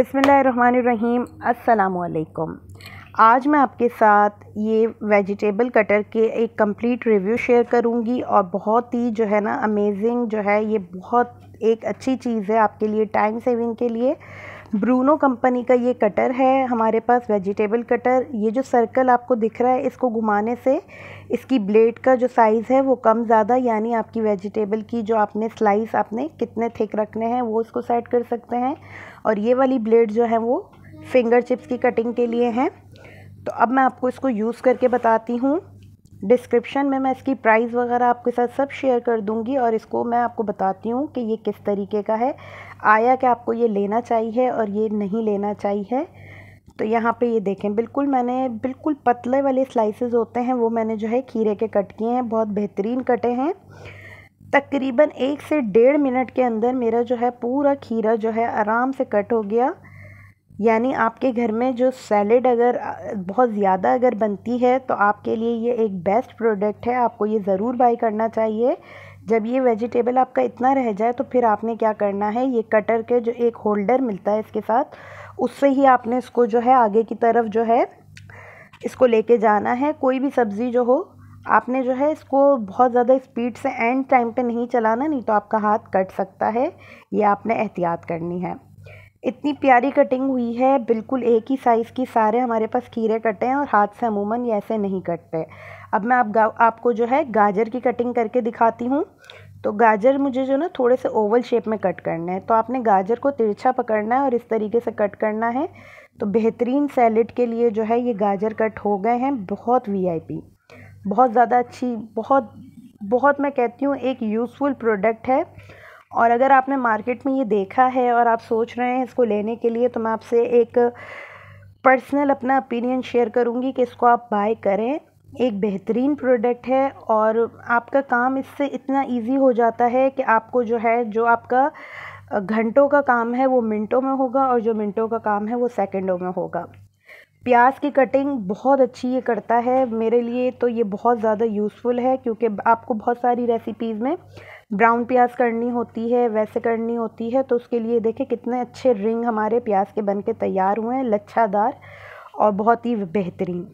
बिसमीम अल्लाम आज मैं आपके साथ ये वेजिटेबल कटर के एक कंप्लीट रिव्यू शेयर करूँगी और बहुत ही जो है ना अमेजिंग जो है ये बहुत एक अच्छी चीज़ है आपके लिए टाइम सेविंग के लिए ब्रूनो कंपनी का ये कटर है हमारे पास वेजिटेबल कटर ये जो सर्कल आपको दिख रहा है इसको घुमाने से इसकी ब्लेड का जो साइज़ है वो कम ज़्यादा यानी आपकी वेजिटेबल की जो आपने स्लाइस आपने कितने थिक रखने हैं वो इसको सेट कर सकते हैं और ये वाली ब्लेड जो है वो फिंगर चिप्स की कटिंग के लिए हैं तो अब मैं आपको इसको यूज़ करके बताती हूँ डिस्क्रिप्शन में मैं इसकी प्राइस वगैरह आपके साथ सब शेयर कर दूंगी और इसको मैं आपको बताती हूँ कि ये किस तरीके का है आया कि आपको ये लेना चाहिए और ये नहीं लेना चाहिए तो यहाँ पे ये देखें बिल्कुल मैंने बिल्कुल पतले वाले स्लाइसेस होते हैं वो मैंने जो है खीरे के कट किए हैं बहुत बेहतरीन कटे हैं तकरीबन एक से डेढ़ मिनट के अंदर मेरा जो है पूरा खीरा जो है आराम से कट हो गया यानी आपके घर में जो सैलेड अगर बहुत ज़्यादा अगर बनती है तो आपके लिए ये एक बेस्ट प्रोडक्ट है आपको ये ज़रूर बाई करना चाहिए जब ये वेजिटेबल आपका इतना रह जाए तो फिर आपने क्या करना है ये कटर के जो एक होल्डर मिलता है इसके साथ उससे ही आपने इसको जो है आगे की तरफ जो है इसको लेके जाना है कोई भी सब्ज़ी जो हो आपने जो है इसको बहुत ज़्यादा स्पीड से एंड टाइम पे नहीं चलाना नहीं तो आपका हाथ कट सकता है ये आपने एहतियात करनी है इतनी प्यारी कटिंग हुई है बिल्कुल एक ही साइज़ की सारे हमारे पास खीरे कटे हैं और हाथ से अमूमन ये ऐसे नहीं कटते अब मैं आप आपको जो है गाजर की कटिंग करके दिखाती हूँ तो गाजर मुझे जो ना थोड़े से ओवल शेप में कट करना है तो आपने गाजर को तिरछा पकड़ना है और इस तरीके से कट करना है तो बेहतरीन सैलड के लिए जो है ये गाजर कट हो गए हैं बहुत वीआईपी बहुत ज़्यादा अच्छी बहुत बहुत मैं कहती हूँ एक यूज़फुल प्रोडक्ट है और अगर आपने मार्केट में ये देखा है और आप सोच रहे हैं इसको लेने के लिए तो मैं आपसे एक पर्सनल अपना ओपिनियन शेयर करूँगी कि इसको आप बाय करें एक बेहतरीन प्रोडक्ट है और आपका काम इससे इतना इजी हो जाता है कि आपको जो है जो आपका घंटों का काम है वो मिनटों में होगा और जो मिनटों का काम है वो सेकंडों में होगा प्याज की कटिंग बहुत अच्छी ये करता है मेरे लिए तो ये बहुत ज़्यादा यूज़फुल है क्योंकि आपको बहुत सारी रेसिपीज़ में ब्राउन प्याज करनी होती है वैसे करनी होती है तो उसके लिए देखें कितने अच्छे रिंग हमारे प्याज के बन के तैयार हुए हैं लच्छादार और बहुत ही बेहतरीन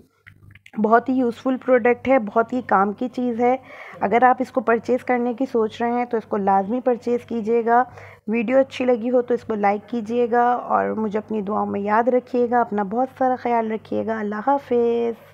बहुत ही यूज़फुल प्रोडक्ट है बहुत ही काम की चीज़ है अगर आप इसको परचेज़ करने की सोच रहे हैं तो इसको लाजमी परचेज़ कीजिएगा वीडियो अच्छी लगी हो तो इसको लाइक कीजिएगा और मुझे अपनी दुआओं में याद रखिएगा अपना बहुत सारा ख्याल रखिएगा अल्लाह हाफिज़